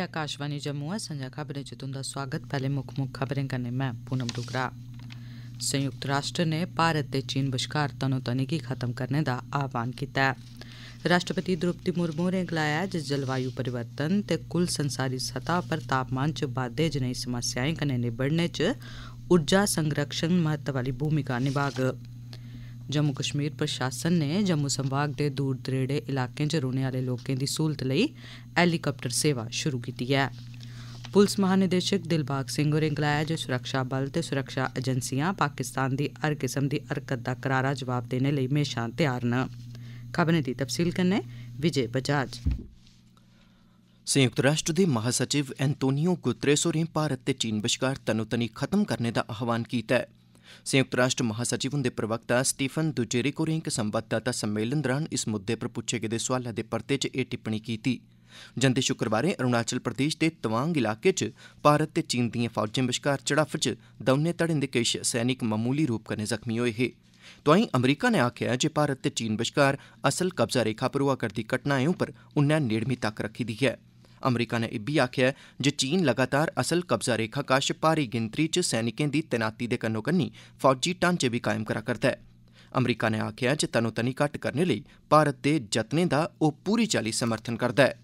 आकाशवाणी जम्मू ऐ संजा खबरें च स्वागत पहले मुक्ख मुक्ख खबरें कन्नै मैं पूनम डुगरा संयुक्त राष्ट्र ने भारत ते चीन बश्कार तनोतनी गी खत्म करने का आह्वान किया ऐ ਰਾਸ਼ਟਰਪਤੀ ਦ੍ਰਿਪਤੀ ਮੁਰਮੂ ਨੇ ਗਲਾਇਆ ਜਿਸ ਜਲਵਾਯੂ ਪਰਿਵਰਤਨ ਤੇ ਕੁੱਲ ਸੰਸਾਰੀ ਸਤਾ ਪਰ ਤਾਪਮਾਨ ਚ ਬਾਦੇ ਜਨੇ ਸਮੱਸਿਆਵਾਂ ਕਨੇ ਨਿਬੜਨੇ ਚ ਊਰਜਾ ਸੰਗ੍ਰਹਿਣ ਮਹੱਤਵ ਵਾਲੀ ਭੂਮਿਕਾ ਨਿਭਾਗ ਜੰਮੂ ਕਸ਼ਮੀਰ ਪ੍ਰਸ਼ਾਸਨ ਨੇ ਜੰਮੂ ਸੰਭਾਗ ਦੇ ਦੂਰ ਦਰੇੜੇ ਇਲਾਕਿਆਂ 'ਚ ਰਹਿਣ ਵਾਲੇ ਲੋਕਾਂ ਦੀ ਸਹੂਲਤ ਲਈ ਹੈਲੀਕਾਪਟਰ ਸੇਵਾ ਸ਼ੁਰੂ ਕੀਤੀ ਹੈ। ਪੁਲਿਸ ਮਹਾਨਿਦੇਸ਼ਕ ਦਿਲਬਾਗ ਸਿੰਘ ਹੋਰੇ ਗਲਾਇਆ ਜੋ ਸੁਰੱਖਿਆ ਬਲ ਤੇ ਸੁਰੱਖਿਆ ਏਜੰਸੀਆਂ ਪਾਕਿਸਤਾਨ ਦੀ ਹਰ ਕਿਸਮ ਦੀ ਹਰਕਤ ਦਾ ਕਰਾਰਾ ਜਵਾਬ ਦੇਣ ਲਈ ਮੇਸ਼ਾਂ ਤਿਆਰ ਨੇ। ਖਬਰਾਂ ਦੀ ਤਫਸੀਲ ਕਰਨੇ ਵਿਜੇ ਬਜਾਜ ਸੰਯੁਕਤ ਰਾਸ਼ਟਰ ਦੇ ਮਹਾਸਚਿਵ ਐਂਟੋਨੀਓ ਗੁਤਰੇਸ ਨੇ ਭਾਰਤ ਤੇ ਚੀਨ ਵਿਚਕਾਰ ਤਨੋਤਨੀ ਖਤਮ ਕਰਨੇ ਦਾ ਆਹਵਾਨ ਕੀਤਾ ਹੈ ਸੰਯੁਕਤ ਰਾਸ਼ਟਰ ਮਹਾਸਚਿਵ ਹੁੰਦੇ ਪ੍ਰਵਕਤਾ ਸਟੀਫਨ ਦੁਜੇਰੀ ਕੋਰੇ ਇੱਕ ਸੰਵਾਦਦਾਤਾ ਸੰਮੇਲਨ ਦੌਰਾਨ ਇਸ ਮੁੱਦੇ ਪਰ ਪੁੱਛੇ ਗਏ ਸਵਾਲਾਂ ਦੇ ਪਰਤੇ 'ਚ ਇਹ ਟਿੱਪਣੀ ਕੀਤੀ ਜੰਦੇ ਸ਼ੁੱਕਰਵਾਰੇ ਅਰੁਣਾਚਲ ਪ੍ਰਦੇਸ਼ ਦੇ ਤਵਾਂਗ ਇਲਾਕੇ 'ਚ ਭਾਰਤ ਤੇ ਚੀਨ ਦੀਆਂ ਫੌਜਾਂ ਵਿਚਕਾਰ ਚੜਾਫ 'ਚ ਦੋਨੇ ਧੜਿੰਦੇ ਕਈ ਸੈਨਿਕ ਮਾਮੂਲੀ ਰੂਪ ਕਰਨੇ ਜ਼ਖਮੀ ਹੋਏ ਹੇ तोआई अमरीका नै आखेआ ऐ जे भारत ते चीन बश्कार असल कब्जा रेखा पर होआ करदी घटनाएं उप्पर उन्नै नेड़मी तक्क रक्खी दी ऐ अमरीका नै इब्बी आखेआ ऐ जे चीन लगातार असल कब्जा रेखा कश भारी गिनतरी च सैनिकें दी तैनाती दे कन्नो कन्नी फौजी ढांचे बी कायम करा करदा ऐ अमरीका नै आखेआ ऐ जे तनोतनी घट्ट करने लेई भारत दे जतनें दा ओह् पूरी चाल्ली समर्थन करदा ऐ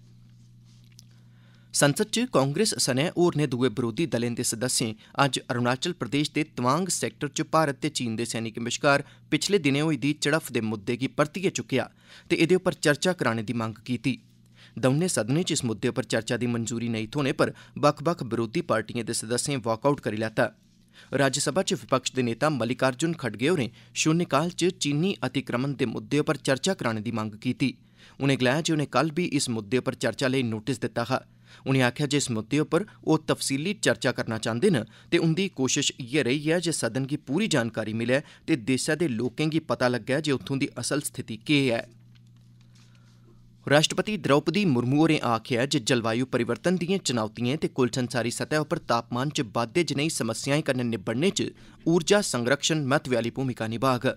संसद च कांग्रेस सने होरनें दुए बरोधी दलें दे सदस्यें अज्ज अरूणाचल प्रदेश दे तवांग सैक्टर च भारत ते चीन दे सैनिकें बश्कार पिछले दिनें होई दी झड़फ दे मुद्दे गी परतियै चुक्केआ ते एह्दे उप्पर चर्चा कराने दी मंग कीती दौनें सदनें च इस मुद्दे उप्पर चर्चा दी मंजूरी नेईं थ्होने पर बक्ख बक्ख बरोधी पार्टिएं दे सदस्यें वाकआउट करी लैता राज्यसभा च विपक्ष दे नेता मल्लिकार्जुन खड़गे होरें शून्यकाल च चीनी अतिक्रमण दे मुद्दे उप्पर चर्चा कराने दी मंग कीती उनें गलाया जे उनें कल बी इस मुद्दे उप्पर चर्चा लेई नोटिस दित्ता हा उनें आखेआ जे इस मुद्दे उप्पर ओह् तफ्सीली चर्चा करना चांहदे न ते उंदी कोशश इयै रेई ऐ जे सदन गी पूरी जानकारी मिलै ते देसै दे लोकें गी पता लग्गे जे उत्थुं दी असल स्थिति केह् ऐ राष्ट्रपति द्रौपदी मुर्मू होरें आखेआ ऐ जे जलवायु परिवर्तन दिएं चुनौतिएं ते कुल संसारी सतह उप्पर तापमान च बाद्दे जनेई समस्याएं कन्नै निब्बड़ने च ऊर्जा संरक्षण महत्वै आह्ली भूमिका निभाग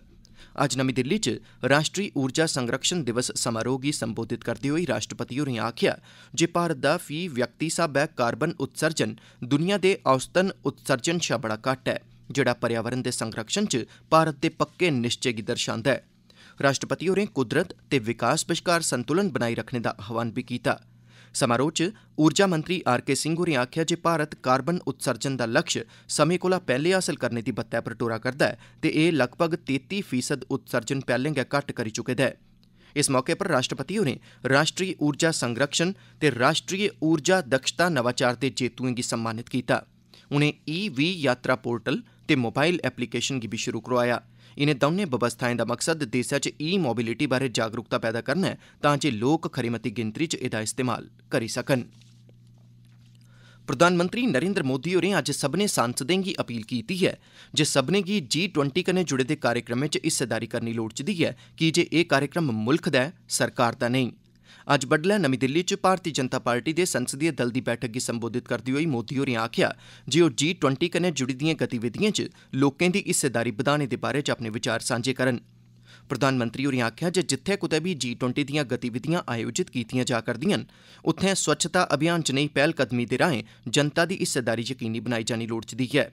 अज्ज नमीं दिल्ली च राष्ट्री ऊर्जा संरक्षण दिवस समारोह गी संबोधित करदे होई राष्ट्रपति होरें आखेआ जे भारत दा फी व्यक्ति स्हाबै कार्बन उत्सर्जन दुनिया दे औसतन उत्सर्जन शा बड़ा घट्ट ऐ जेहड़ा पर्यावरण दे संरक्षण च भारत दे पक्के निश्चय गी दर्शांदा ऐ राष्ट्रपति होरें कुदरत ते विकास बश्कार संतुलन बनाई रक्खने दा आह्वान बी कीता ऐ समारोह च ऊर्जा मंत्री आर के सिंह होरें आखेआ जे भारत कार्बन उत्सर्जन दा लक्ष्य समें कोला पैहले हासल करने दी बत्तै पर टुरा करदा ऐ ते एह् लगभग 33 फीसद उत्सर्जन पैह्लें गै घट्ट करी चुके दा ऐ इस मौके पर राष्ट्रपति होरें राष्ट्री ऊर्जा संरक्षण ते राष्ट्री ऊर्जा दक्षता नवाचार दे जेत्तुएं गी सम्मानित कीता उनें ई वी यात्रा पोर्टल ते मोबाईल एप्लीकेशन गी बी शुरु करोआया इनें दौनें बवस्थाएं दा मकसद देसै च ई मोबिलिटी बारै जागरूकता पैदा करना ऐ तां जे लोक खरी मती गिनतरी च एह्दा इस्तेमाल करी सकन प्रधानमंत्री नरेंद्र मोदी होरें अज्ज सब्मनें सांसदें गी अपील कीती ऐ जे सब्मनें गी जी ट्वैंटी कन्नै जुड़े दे कार्यक्रमें च हिस्सेदारी करनी लोड़चदी ऐ जे एह् कार्यक्रम मुल्ख दा ऐ सरकार दा नेईं अज्ज बड्डलै नमीं दिल्ली च भारती जनता पार्टी दे संसदीय दल दी बैठक गी संबोधित करदे होई मोदी होरें आखेआ जे ओह् जी टवंटी कन्नै जुड़ी दिएं गतिविधिएं च लोकें दी हिस्सेदारी बधाने दे बारै च अपने विचार सांझे करन प्रधानमंत्री होरें आखेआ जे जित्थें कुतै बी जी टवंटी दिआं गतिविधिआं आयोजित कीतीआं जा करदिआं न उत्थें स्वच्छता अभियान जनेही पैह्लकदमी दे राएं जनता दी हिस्सेदारी यकीनी बनाई जानी लोड़चदी ऐ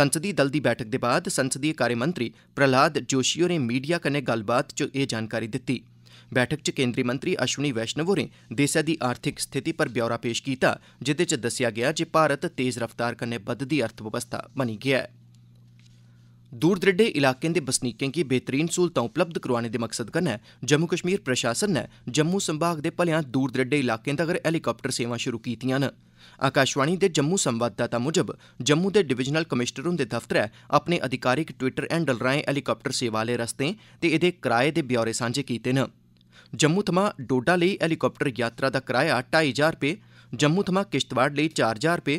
संसदी दल दी बैठक दे बाद संसदीय कार्यमंत्री प्रहलाद जोशी होरें मीडिया कन्नै गल्लबात च एह् जानकारी दित्ती बैठक च केन्द्री मंत्री अश्विनी वैष्णव होरें देसै दी आर्थिक स्थिति पर ब्यौरा पेश कीता जेह्दे च दस्सेआ गेआ जे भारत तेज रफ्तार कन्नै बधदी अर्थव्यवस्था बनी गेआ ऐ दूर दरेडे इलाकें दे बसनीकें गी बेहतरीन स्हूलतां उपलब्ध करोआने दे मकसद कन्नै जम्मू कश्मीर प्रशासन नै जम्मू संभाग दे भलेआं दूर दरेडे इलाकें तगर हैलीकाप्टर सेवां शुरू कीतीआं न आकाशवाणी दे जम्मू संवाददाता मुजब जम्मू दे डिवीजनल कमिशनर हुंदे दफ्तरै अपने अधिकारिक ट्विटर हैंडल राएं हैलीकाप्टर सेवा आह्ले रस्तें ते एह्दे किराये दे ब्यौरे सांझे कीते न जम्मू थमां डोडा लेई हैलीकाप्टर यात्रा दा किराया ढाई ज्हार रपे जम्मू थमां किश्तवाड़ लेई चार ज्हार रपे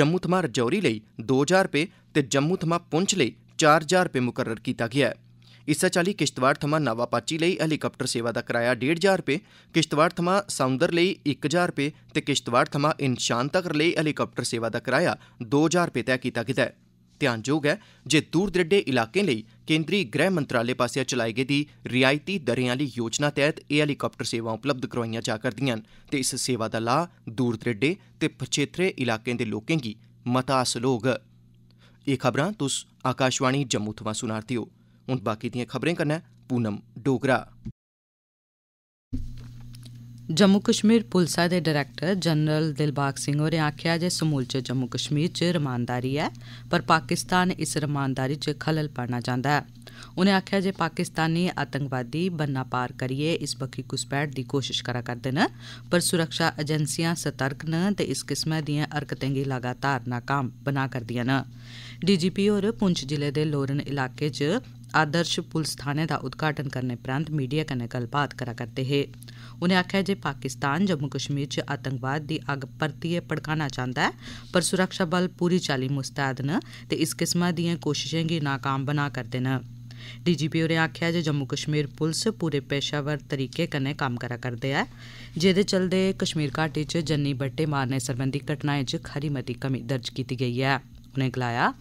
जम्मू थमां रजौरी लेई दो ज्हार रपे ते जम्मू थमां पुंछ लेई चार ज्हार रपे मुकर्र कीता गेआ ऐ इस्सै चाल्ली किश्तवाड़ थमां नावापाची लेई हैलीकाप्टर सेवा दा किराया डेढ़ ज्हार रपे किश्तवाड़ थमां सौंदर लेई इक ज्हार रपे ते किश्तवाड़ थमां इनशान तगर लेई हैलीकाप्टर सेवा दा किराया दो ज्हार रपे तैऽ कीता गेदा ऐ ध्यानजोग ऐ जे दूर दरेडे इलाकें लेई केन्द्री गृह मंत्रालय पास्सेआ चलाई गेदी रिआयती दरें आह्ली योजना तैह्त एह् हैलीकाप्टर सेवां उपलब्ध करोआईयां जा करदिआं न ते इस सेवा दा लाह् दूर दरेडे ते पच्छेत्रे इलाकें दे लोकें गी मता हासल होग ਜੰਮੂ ਕਸ਼ਮੀਰ ਪੁਲਿਸ ਦੇ ਡਾਇਰੈਕਟਰ ਜਨਰਲ ਦਿਲਬਾਗ ਸਿੰਘ ਹੋਰੇ ਆਖਿਆ ਜੇ ਸਮੂਲਚੇ ਜੰਮੂ ਕਸ਼ਮੀਰ 'ਚ ਰਮਾਨਦਾਰੀ ਹੈ ਪਰ ਪਾਕਿਸਤਾਨ ਇਸ ਰਮਾਨਦਾਰੀ 'ਚ ਖਲਲ ਪਾਣਾ ਚਾਹੁੰਦਾ ਹੈ ਉਹਨੇ ਆਖਿਆ ਜੇ ਪਾਕਿਸਤਾਨੀ ਆਤੰਕਵਾਦੀ ਬੰਨਾ ਪਾਰ ਕਰੀਏ ਇਸ ਬਕੀ ਕੁਸਪੈਟ ਦੀ ਕੋਸ਼ਿਸ਼ ਕਰਾ ਕਰਦੇ ਨੇ ਪਰ ਸੁਰੱਖਿਆ ਏਜੰਸੀਆਂ ਸਤਰਕ ਨੇ ਤੇ ਇਸ ਕਿਸਮ ਦੀਆਂ ਹਰਕਤਾਂ ਦੀ ਲਗਾਤਾਰ ناکਾਮ ਬਣਾ ਕਰਦੀਆਂ ਨੇ ਡੀਜੀਪੀ ਹੋਰ ਪੁੰਛ ਜ਼ਿਲ੍ਹੇ ਦੇ ਲੋਰਨ ਇਲਾਕੇ 'ਚ ਆਦਰਸ਼ ਪੁਲਿਸ ਥਾਣੇ ਦਾ ਉਦਘਾਟਨ ਕਰਨੇ ਪ੍ਰੰਤ ਮੀਡੀਆ ਕਨੇ ਗੱਲਬਾਤ ਕਰਾ ਕਰਦੇ ਹੈ ਉਨੇ ਆਖਿਆ ਜੇ ਪਾਕਿਸਤਾਨ ਜੰਮੂ ਕਸ਼ਮੀਰ 'ਚ ਆਤੰਕਵਾਦ ਦੀ ਅੱਗ ਪਰਤੀਏ ਪੜਕਾਣਾ ਚਾਹੁੰਦਾ ਹੈ ਪਰ ਸੁਰੱਖਿਆ ਬਲ ਪੂਰੀ ਚਾਲੀ ਮੁਸਤੈਦ ਨ ਤੇ ਇਸ ਕਿਸਮਾਂ ਦੀਆਂ ਕੋਸ਼ਿਸ਼ਾਂ ਗੇ ناکਾਮ ਬਣਾ ਕਰਦੇ ਦੇਣਾ ਡੀਜੀਪੀ ਹੋਰੇ ਆਖਿਆ ਜੇ ਜੰਮੂ ਕਸ਼ਮੀਰ ਪੁਲਿਸ ਪੂਰੇ ਪੇਸ਼ਾਵਰ ਤਰੀਕੇ ਕਨੇ ਕੰਮ ਕਰਾ ਕਰਦੇ ਆ ਜਿਹਦੇ ਚਲਦੇ ਕਸ਼ਮੀਰ ਘਾਟੀ 'ਚ ਜੰਨੀ ਬੱਟੇ ਮਾਰਨੇ ਸੰਬੰਧੀ ਘਟਨਾਵਾਂ 'ਚ ਖਰੀ ਮਤੀ ਕਮੀ ਦਰਜ ਕੀਤੀ ਗਈ ਹੈ ਉਹਨੇ ਗਲਾਇਆ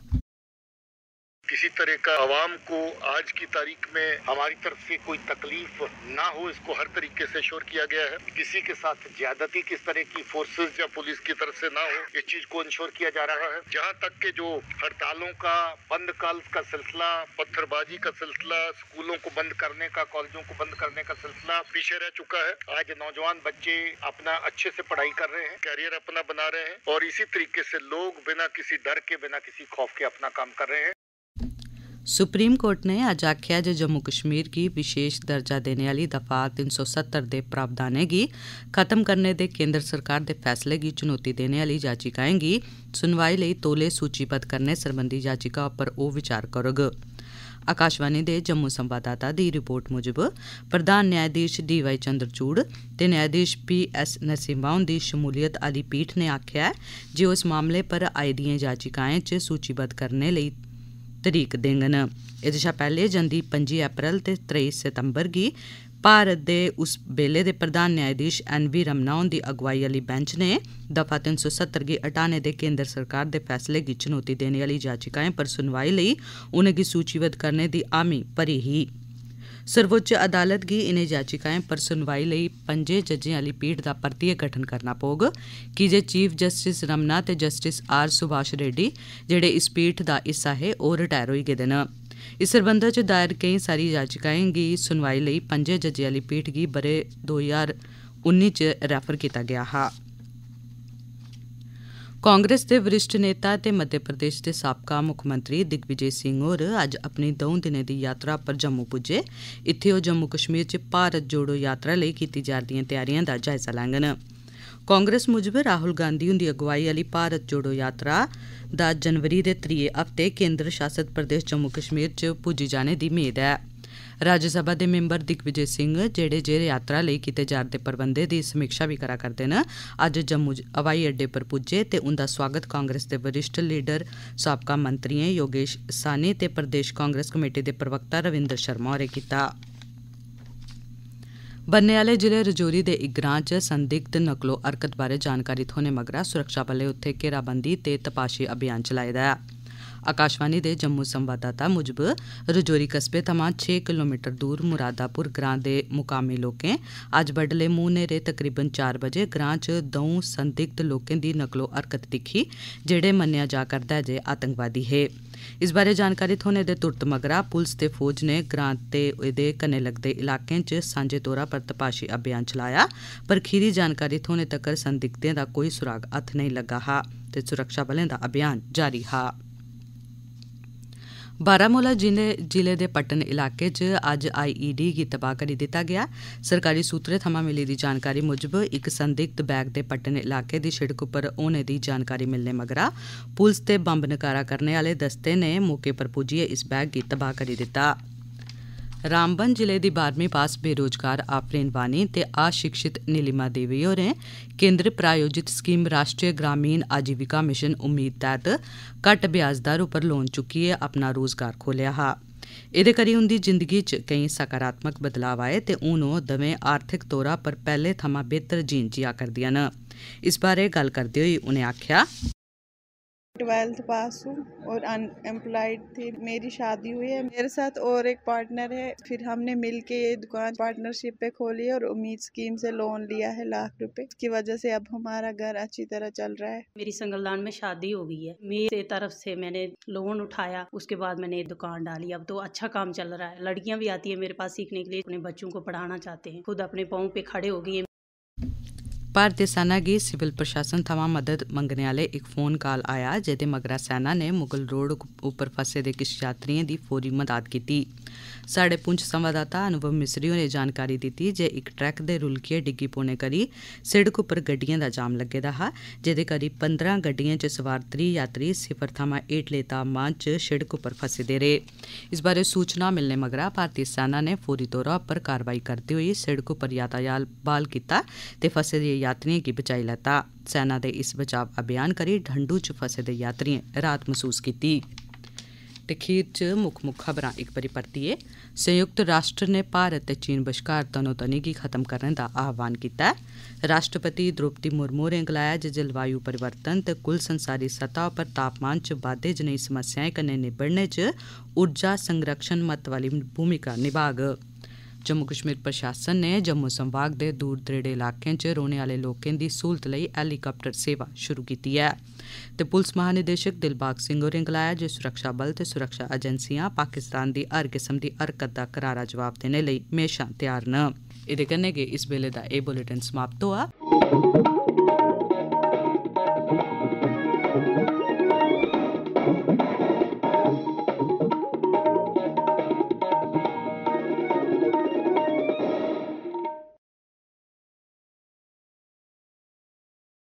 किसी तरह का आवाम को आज की तारीख में हमारी तरफ से कोई तकलीफ ना हो इसको हर तरीके से शोर किया गया है किसी के साथ ज्यादती किस तरह की फोर्सेज या पुलिस की तरफ से ना हो इस चीज को इंश्योर किया जा रहा है जहाँ तक के जो हड़तालों का बंद काल का सिलसिला पत्थरबाजी का सिलसिला स्कूलों को बंद करने का कॉलेजों को बंद करने का सिलसिला पीछे रह चुका है आज नौजवान बच्चे अपना अच्छे से पढ़ाई कर रहे हैं कैरियर अपना बना रहे हैं और इसी तरीके से लोग बिना किसी डर के बिना किसी खौफ के अपना काम कर रहे हैं ਸੁਪਰੀਮ ਕੋਰਟ ਨੇ ਅੱਜ ਆਖਿਆ ਜੇ ਜੰਮੂ ਕਸ਼ਮੀਰ ਕੀ ਵਿਸ਼ੇਸ਼ ਦਰਜਾ ਦੇਣ ਵਾਲੀ ਦਫਾ 370 ਦੇ ਪ੍ਰਾਵਧਾਨੇ ਕੀ ਖਤਮ ਕਰਨੇ ਦੇ ਕੇਂਦਰ ਸਰਕਾਰ ਦੇ ਫੈਸਲੇ ਕੀ ਚੁਣੌਤੀ ਦੇਣ ਵਾਲੀ याचिकाएं की ਸੁਣਵਾਈ ਲਈ ਤੋਲੇ ਸੂਚੀਬੱਧ ਕਰਨੇ ਸੰਬੰਧੀ याचिका ਉੱਪਰ ਉਹ ਵਿਚਾਰ ਕਰੋਗੇ ਆਕਾਸ਼ਵਾਨੀ ਦੇ ਜੰਮੂ ਸੰਵਾਦਦਾਤਾ ਦੀ ਰਿਪੋਰਟ ਮੁਜਬ ਪ੍ਰਧਾਨ ਨਿਆਇਧੀਸ਼ ਡੀ ਵਾਈ ਚੰਦਰਚੂੜ ਤੇ ਨਿਆਇਧੀਸ਼ ਪੀ ਐਸ ਨਸੀਮਾਉਂ ਦੀ ਸ਼ਮੂਲੀਅਤ ਵਾਲੀ ਪੀਠ ਨੇ ਆਖਿਆ ਜੇ ਉਸ ਮਾਮਲੇ ਪਰ ਆਈ ਦੀਆਂ ਯਾਚਿਕਾਵਾਂ 'ਚ ਸੂਚੀਬੱਧ ਕਰਨੇ ਲਈ तरीक देङन एह्दे शा पैह्ले जंदी पं'जी अप्रैल ते त्रेई सितंबर गी भारत दे उस बेल्ले दे प्रधान न्यायधीश एन वी रमणा हुंदी अगुवाई आह्ली बैंच नै दफा तिन्न सौ सत्तर गी हटाने दे केन्द्र सरकार दे फैसले गी चुनौती देने आह्ली याचिकाएं पर सुनवाई लेई उनेंगी सूचीबद्ध करने दी हामी भरी ही ਸਰਵੋੱਚ ਅਦਾਲਤ ਗੀ ਇਨੇ ਯਾਚਿਕਾਵਾਂ ਪਰ ਸੁਣਵਾਈ ਲਈ ਪੰਜੇ ਜੱਜਾਂ ਵਾਲੀ ਪੀੜ ਦਾ ਪਰਤੀਏ ਗਠਨ ਕਰਨਾ ਪੋਗ ਕਿ ਜੇ ਚੀਫ ਜਸਟਿਸ ਰਮਨਾ ਤੇ ਜਸਟਿਸ ਆਰ ਸੁਭਾਸ਼ ਰੈਡੀ ਜਿਹੜੇ ਇਸ ਪੀੜ ਦਾ ਹਿੱਸਾ ਹੈ ਉਹ ਰਿਟਾਇਰ ਹੋਈ ਗਏ ਦਿਨ ਇਸ ਸਬੰਧ ਚ ਦਾਇਰ ਕਈ ਸਾਰੀ ਯਾਚਿਕਾਵਾਂ ਗੀ ਸੁਣਵਾਈ ਲਈ ਪੰਜੇ ਜੱਜਾਂ ਵਾਲੀ ਪੀੜ ਕੀ ਬਰੇ 2019 ਚ ਰੈਫਰ ਕੀਤਾ ਗਿਆ ਹਾ ਕਾਂਗਰਸ ਦੇ ਵਰਿਸ਼ਠ ਨੇਤਾ ਤੇ ਮੱਧ ਪ੍ਰਦੇਸ਼ ਦੇ ਸਾਬਕਾ ਮੁੱਖ ਮੰਤਰੀ ਦਿਗਵਿਜੇ ਸਿੰਘ ਹੋਰ ਅੱਜ ਆਪਣੀ ਦੋ ਦਿਨੇ ਦੀ ਯਾਤਰਾ ਪਰ ਜੰਮੂ ਪੁੱਜੇ ਇੱਥੇ ਉਹ ਜੰਮੂ ਕਸ਼ਮੀਰ 'ਚ ਭਾਰਤ ਜੋੜੋ ਯਾਤਰਾ ਲਈ ਕੀਤੀ ਜਾ ਰਹੀਆਂ ਤਿਆਰੀਆਂ ਦਾ ਜਾਇਜ਼ਾ ਲੈਣਗੇ ਕਾਂਗਰਸ ਮੁਜਬ ਰਾਹੁਲ ਗਾਂਧੀ ਹੁੰਦੀ ਅਗਵਾਈ ਵਾਲੀ ਭਾਰਤ ਜੋੜੋ ਯਾਤਰਾ ਦਾ ਜਨਵਰੀ ਦੇ 3 ਹਫ਼ਤੇ ਕੇਂਦਰ ਸ਼ਾਸਿਤ ਪ੍ਰਦੇਸ਼ ਜੰਮੂ ਕਸ਼ਮੀਰ 'ਚ ਪੁੱਜੀ ਜਾਣੇ ਦੀ ਉਮੀਦ ਹੈ ਰਾਜ ਸਭਾ ਦੇ ਮੈਂਬਰ ਦਿਗਵਿਜੇ ਸਿੰਘ ਜਿਹੜੇ ਜੇ ਯਾਤਰਾ ਲਈ ਕੀਤੇ ਰਹੇ ਪ੍ਰਬੰਧੇ ਦੀ ਸਮੀਖਿਆ ਵੀ ਕਰਾ ਕਰਦੇ ਨੇ ਅੱਜ ਜੰਮੂ ਹਵਾਈ ਅੱਡੇ ਪਰ ਪੁੱਜੇ ਤੇ ਉਹਦਾ ਸਵਾਗਤ ਕਾਂਗਰਸ ਦੇ ਵਰਿਸ਼ਠ ਲੀਡਰ ਸਾਬਕਾ ਮੰਤਰੀਆਂ ਯੋਗੇਸ਼ ਸਾਨੀ ਤੇ ਪ੍ਰਦੇਸ਼ ਕਾਂਗਰਸ ਕਮੇਟੀ ਦੇ ਪ੍ਰਵਕਤਾ ਰਵਿੰਦਰ ਸ਼ਰਮਾ ਹੋਰੇ ਕੀਤਾ ਬੰਨੇ ਵਾਲੇ ਜ਼ਿਲ੍ਹੇ ਰਜੋਰੀ ਦੇ ਇੱਕ ग्रां 'ਚ संदिग्ध ਨਕਲੋ ਅਰਕਤ ਬਾਰੇ ਜਾਣਕਾਰੀ ਥੋਨੇ ਮਗਰਾ ਸੁਰੱਖਿਆ ਬਲੇ ਉੱਥੇ ਘੇਰਾਬੰਦੀ ਤੇ ਤਪਾਸ਼ੀ ਅਭਿਆਨ ਚਲਾਇਆ ਗਿਆ। आकाशवाणी दे जम्मू संवाददाता मुजब राजौरी कस्बे थमां छे किलोमीटर दूर मुरादापुर ग्रां दे मुकामी लोकें अज्ज बड्डलै मूंह न्हेरे तकरीबन चार बजे ग्रां च दौं संदिग्ध लोकें दी नकलो हरकत दिक्खी जेहड़े मन्नेआ जा करदा ऐ जे आतंकवादी हे इस बारै जानकारी थ्होने दे तुरत मगरा पुलस ते फौज नै ग्रां ते एहदे कन्नै लगदे इलाकें च सांझे तौरा पर तपाशी अभियान चलाया पर खीरी जानकारी थ्होने तक्कर संदिग्धें दा कोई सुराग हत्थ नेईं लग्गा हा ते सुरक्षाबलें दा अभियान जारी हा ਬਾਰਾਮੂਲਾ ਜ਼ਿਲ੍ਹੇ ਦੇ ਪਟਨ ਇਲਾਕੇ 'ਚ ਅੱਜ ਆਈਈਡੀ e ਕੀ ਤਬਾਹ ਕਰੀ ਦਿੱਤਾ ਗਿਆ ਸਰਕਾਰੀ ਸੂਤਰੇ ਥਮਾਂ ਮਿਲੀ ਦੀ ਜਾਣਕਾਰੀ ਮੁਜਬ ਇੱਕ ਸੰਦਿਗਧ ਬੈਗ ਦੇ ਪਟਨ ਇਲਾਕੇ ਦੀ ਸ਼ਿੜਕ ਉੱਪਰ ਉਹਨੇ ਦੀ ਜਾਣਕਾਰੀ ਮਿਲਨੇ ਮਗਰਾ ਪੁਲਿਸ ਤੇ ਬੰਬ ਨਕਾਰਾ ਕਰਨ ਵਾਲੇ ਦਸਤੇ ਨੇ ਮੌਕੇ ਪਰ ਪਹੁੰਚੀਏ ਇਸ ਬੈਗ ਦੀ ਤਬਾਹ ਕਰੀ ਦਿੱਤਾ रामबन जिले दी बारहवीं पास बेरोजगार आफरीन वानी ते अशिक्षित नीलिमा देवी होरें केंद्र प्रायोजित स्कीम राष्ट्रीय ग्रामीण आजीविका मिशन उम्मीद तैह्त घट्ट ब्याज दर उप्पर लोन चुक्कियै अपना रोजगार खोलेआ हा एह्दे करी उंदी जिंदगी च केई सकारात्मक बदलाव आए ते हून ओह् दवै आर्थिक तौरा पर पैह्ले थमां बेह्तर जीन जीआ करदियां न इस बारे गल्ल करदे होई उनें आखेआ ट्वेल्थ पास हूँ और अनएम्प्लॉयड थी मेरी शादी हुई है मेरे साथ और एक पार्टनर है फिर हमने मिल के ये दुकान पार्टनरशिप पे खोली है और उम्मीद स्कीम से लोन लिया है लाख रुपए की वजह से अब हमारा घर अच्छी तरह चल रहा है मेरी संगलदान में शादी हो गई है मेरे तरफ से मैंने लोन उठाया उसके बाद मैंने दुकान डाली अब तो अच्छा काम चल रहा है लड़कियाँ भी आती है मेरे पास सीखने के लिए अपने बच्चों को पढ़ाना चाहते हैं खुद अपने पाँव पे खड़े हो गए ਭਾਰਤ ਦੇ ਸੈਨਾ ਗੀ ਸਿਵਲ ਪ੍ਰਸ਼ਾਸਨ ਤੋਂ ਮਦਦ ਮੰਗਣ ਵਾਲੇ ਇੱਕ ਫੋਨ ਕਾਲ ਆਇਆ ਜਿਹਦੇ ਮਗਰਾ ਸੈਨਾ ਨੇ ਮੁਗਲ ਰੋਡ ਉੱਪਰ ਫਸੇ ਦੇ ਕਿਸ ਯਾਤਰੀਆਂ ਦੀ ਫੌਰੀ ਮਦਦ ਕੀਤੀ ਸਾਡੇ ਪੁੰਛ ਸੰਵਾਦਦਾਤਾ ਅਨੁਭਵ ਮਿਸਰੀਓ ਨੇ ਜਾਣਕਾਰੀ ਦਿੱਤੀ ਜੇ ਇੱਕ ਟਰੱਕ ਦੇ ਰੁਲ ਕੇ ਡਿੱਗੀ ਪੋਣੇ ਕਰੀ ਸੜਕ ਉੱਪਰ ਗੱਡੀਆਂ ਦਾ ਜਾਮ ਲੱਗੇਦਾ ਹ ਜਿਹਦੇ ਕਰੀ 15 ਗੱਡੀਆਂ ਚ ਸਵਾਰ 3 ਯਾਤਰੀ ਸਿਫਰ ਥਾਮਾ 8 ਲੇਤਾ ਮਾਂਚ ਸੜਕ ਉੱਪਰ ਫਸੇ ਦੇ ਰੇ ਇਸ ਬਾਰੇ ਸੂਚਨਾ ਮਿਲਨੇ ਮਗਰਾ ਭਾਰਤੀ ਸੈਨਾ ਨੇ ਫੌਰੀ ਤੌਰ ਉੱਪਰ ਕਾਰਵਾਈ ਕਰਦੇ ਹੋਏ ਸੜਕ ਉੱਪਰ ਯਾਤਾਯਾਤ ਬਾਲ ਕੀਤਾ ਤੇ ਫਸੇ ਦੇ ਯਾਤਰੀਆਂ ਕੀ ਬਚਾਈ ਲਤਾ ਸੈਨਾ ਦੇ ਇਸ ਬਚਾਅ ਅਭਿਆਨ ਕਰੀ ਢੰਡੂ ਚ ਫਸੇ ਦੇ ਯਾਤਰੀਆਂ ਰਾਤ ਮਹਿਸੂਸ ਕੀਤੀ ਤੇ ਖੇਤ ਚ ਮੁੱਖ ਮੁੱਖ ਖਬਰਾਂ ਇੱਕ ਵਾਰੀ ਪਰਤੀਏ ਸੰਯੁਕਤ ਰਾਸ਼ਟਰ ਨੇ ਭਾਰਤ ਤੇ ਚੀਨ ਵਿਚਕਾਰ ਕੀ ਖਤਮ ਕਰਨ ਦਾ ਆਹਵਾਨ ਕੀਤਾ ਰਾਸ਼ਟਰਪਤੀ ਦ੍ਰੋਪਦੀ ਮੁਰਮੂ ਨੇ ਗਲਾਇਆ ਜੇ ਜਲਵਾਯੂ ਪਰਿਵਰਤਨ ਤੇ ਕੁੱਲ ਸੰਸਾਰੀ ਸਤਹ ਪਰ ਤਾਪਮਾਨ ਚ ਵਾਧੇ ਜਨਈ ਸਮੱਸਿਆਵਾਂ कन्नै निबड़ने ਚ ਊਰਜਾ संरक्षण ਮਤ ਵਾਲੀ ਭੂਮਿਕਾ ਨਿਭਾਗ जम्मू कश्मीर प्रशासन नै जम्मू संभाग दे दूर दरेड़े इलाकें च रौह्ने आह्ले लोकें दी स्हूलत लेई हैलीकाप्टर सेवा शुरू कीती ऐ ते पुलस महानिदेशक दिलबाग सिंह होरें गलाया जे सुरक्षाबल ते सुरक्षा एजेंसियां पाकिस्तान दी हर किस्म दी हरकत दा करारा जवाब देने लेई म्हेशां तैयार न एह्दे कन्नै गै इस बेल्ले दा एह् बुलेटिन समाप्त होआ